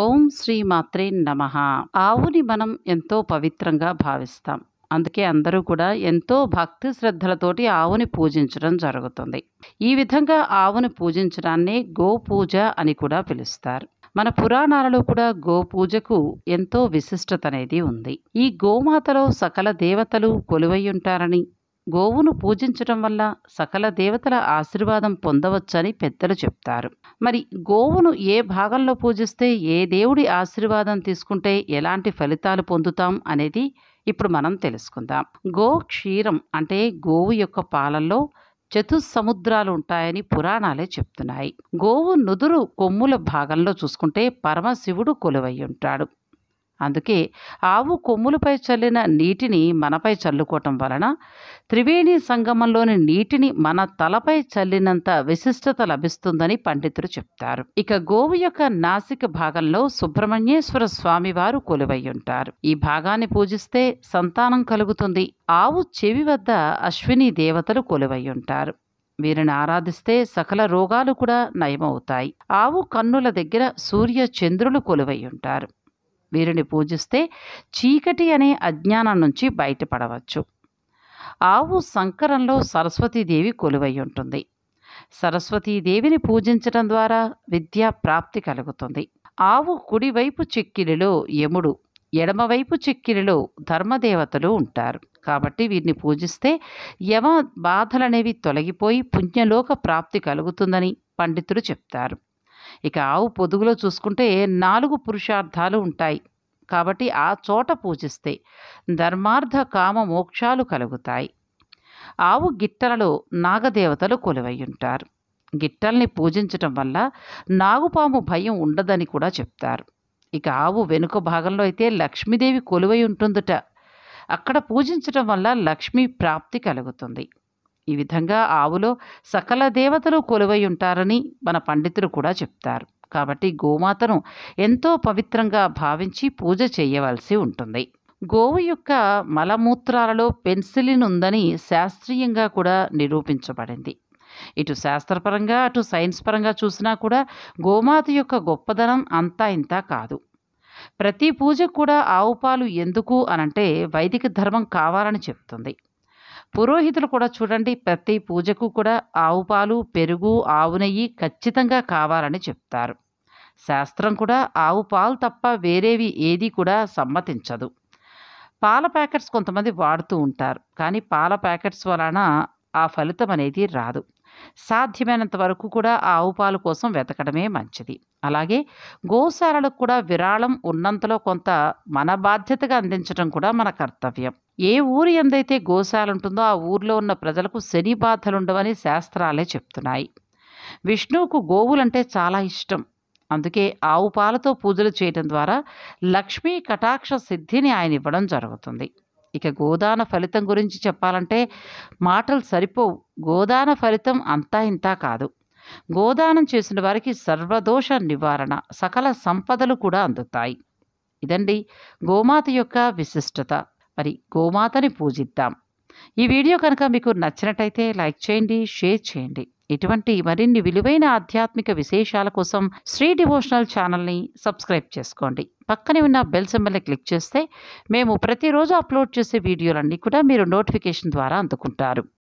ఓం శ్రీ మాత్రే నమ ఆవుని మనం ఎంతో పవిత్రంగా భావిస్తాం అందుకే అందరూ కూడా ఎంతో భక్తి శ్రద్ధలతోటి ఆవుని పూజించడం జరుగుతుంది ఈ విధంగా ఆవుని పూజించడాన్ని గోపూజ అని కూడా పిలుస్తారు మన పురాణాలలో కూడా గోపూజకు ఎంతో విశిష్టత అనేది ఉంది ఈ గోమాతలో సకల దేవతలు కొలువై ఉంటారని గోవును పూజించటం వల్ల సకల దేవతల ఆశీర్వాదం పొందవచ్చని పెద్దలు చెప్తారు మరి గోవును ఏ భాగంలో పూజిస్తే ఏ దేవుడి ఆశీర్వాదం తీసుకుంటే ఎలాంటి ఫలితాలు పొందుతాం అనేది ఇప్పుడు మనం తెలుసుకుందాం గో క్షీరం అంటే గోవు యొక్క పాలల్లో చతుస్సముద్రాలు ఉంటాయని పురాణాలే చెప్తున్నాయి గోవు నుదురు కొమ్ముల భాగంలో చూసుకుంటే పరమశివుడు కొలువై ఉంటాడు అందుకే ఆవు కొమ్ములపై చల్లిన నీటిని మనపై చల్లుకోవటం వలన త్రివేణి సంగమంలోని నీటిని మన తలపై చల్లినంత విశిష్టత లభిస్తుందని పండితులు చెప్తారు ఇక గోవు యొక్క నాసిక భాగంలో సుబ్రహ్మణ్యేశ్వర స్వామివారు కొలువై ఉంటారు ఈ భాగాన్ని పూజిస్తే సంతానం కలుగుతుంది ఆవు చెవి వద్ద అశ్విని దేవతలు కొలువై ఉంటారు వీరిని ఆరాధిస్తే సకల రోగాలు కూడా నయమవుతాయి ఆవు కన్నుల దగ్గర సూర్య చంద్రులు కొలువై ఉంటారు వీరిని పూజిస్తే చీకటి అనే అజ్ఞానం నుంచి బయటపడవచ్చు ఆవు సంకరంలో సరస్వతీదేవి కొలువై ఉంటుంది సరస్వతీదేవిని పూజించడం ద్వారా విద్యా ప్రాప్తి కలుగుతుంది ఆవు కుడివైపు చిక్కిలిలో యముడు ఎడమవైపు చిక్కిలిలో ధర్మదేవతలు ఉంటారు కాబట్టి వీరిని పూజిస్తే యమ బాధలనేవి తొలగిపోయి పుణ్యలోక ప్రాప్తి కలుగుతుందని పండితులు చెప్తారు ఇక ఆవు పొదుగులో చూసుకుంటే నాలుగు పురుషార్థాలు ఉంటాయి కాబట్టి ఆ చోట పూజిస్తే ధర్మార్థ కామ మోక్షాలు కలుగుతాయి ఆవు గిట్టలలో నాగదేవతలు కొలువయ్యుంటారు గిట్టల్ని పూజించటం వల్ల నాగుపాము భయం ఉండదని కూడా చెప్తారు ఇక ఆవు వెనుక భాగంలో అయితే లక్ష్మీదేవి కొలువై ఉంటుందట అక్కడ పూజించటం వల్ల లక్ష్మీ ప్రాప్తి కలుగుతుంది ఈ విధంగా ఆవులో సకల దేవతలు కొలువై ఉంటారని మన పండితులు కూడా చెప్తారు కాబట్టి గోమాతను ఎంతో పవిత్రంగా భావించి పూజ చేయవలసి ఉంటుంది గోవు యొక్క మలమూత్రాలలో పెన్సిలిన్ ఉందని శాస్త్రీయంగా కూడా నిరూపించబడింది ఇటు శాస్త్రపరంగా అటు సైన్స్ పరంగా చూసినా కూడా గోమాత యొక్క గొప్పదనం అంతా ఇంత కాదు ప్రతి పూజకు కూడా ఆవు పాలు ఎందుకు అనంటే వైదిక ధర్మం కావాలని చెప్తుంది పురోహితులు కూడా చూడండి ప్రతి పూజకు కూడా ఆవు పాలు పెరుగు ఆవు నెయ్యి ఖచ్చితంగా కావాలని చెప్తారు శాస్త్రం కూడా ఆవు పాలు తప్ప వేరేవి ఏది కూడా సమ్మతించదు పాల ప్యాకెట్స్ కొంతమంది వాడుతూ ఉంటారు కానీ పాల ప్యాకెట్స్ వలన ఆ ఫలితం అనేది రాదు సాధ్యమైనంత వరకు కూడా ఆవు పాలు కోసం వెతకడమే మంచిది అలాగే గోశాలలకు కూడా విరాళం ఉన్నంతలో కొంత మన బాధ్యతగా అందించడం కూడా మన కర్తవ్యం ఏ ఊరు ఎందైతే గోశాల ఉంటుందో ఆ ఊరిలో ఉన్న ప్రజలకు శని బాధలుండవని శాస్త్రాలే చెప్తున్నాయి విష్ణువుకు గోవులంటే చాలా ఇష్టం అందుకే ఆవు పాలతో పూజలు చేయడం ద్వారా లక్ష్మీ కటాక్ష సిద్ధిని ఆయన ఇవ్వడం జరుగుతుంది ఇక గోదాన ఫలితం గురించి చెప్పాలంటే మాటలు సరిపోవు గోదాన ఫలితం అంతా ఇంతా కాదు గోదానం చేసిన వారికి సర్వదోష నివారణ సకల సంపదలు కూడా అందుతాయి ఇదండి గోమాత యొక్క విశిష్టత మరి గోమాతని పూజిద్దాం ఈ వీడియో కనుక మీకు నచ్చినట్టయితే లైక్ చేయండి షేర్ చేయండి ఇటువంటి మరిన్ని విలువైన ఆధ్యాత్మిక విశేషాల కోసం శ్రీ డివోషనల్ ఛానల్ని సబ్స్క్రైబ్ చేసుకోండి పక్కనే ఉన్న బెల్ సింబల్ని క్లిక్ చేస్తే మేము ప్రతిరోజు అప్లోడ్ చేసే వీడియోలన్నీ కూడా మీరు నోటిఫికేషన్ ద్వారా అందుకుంటారు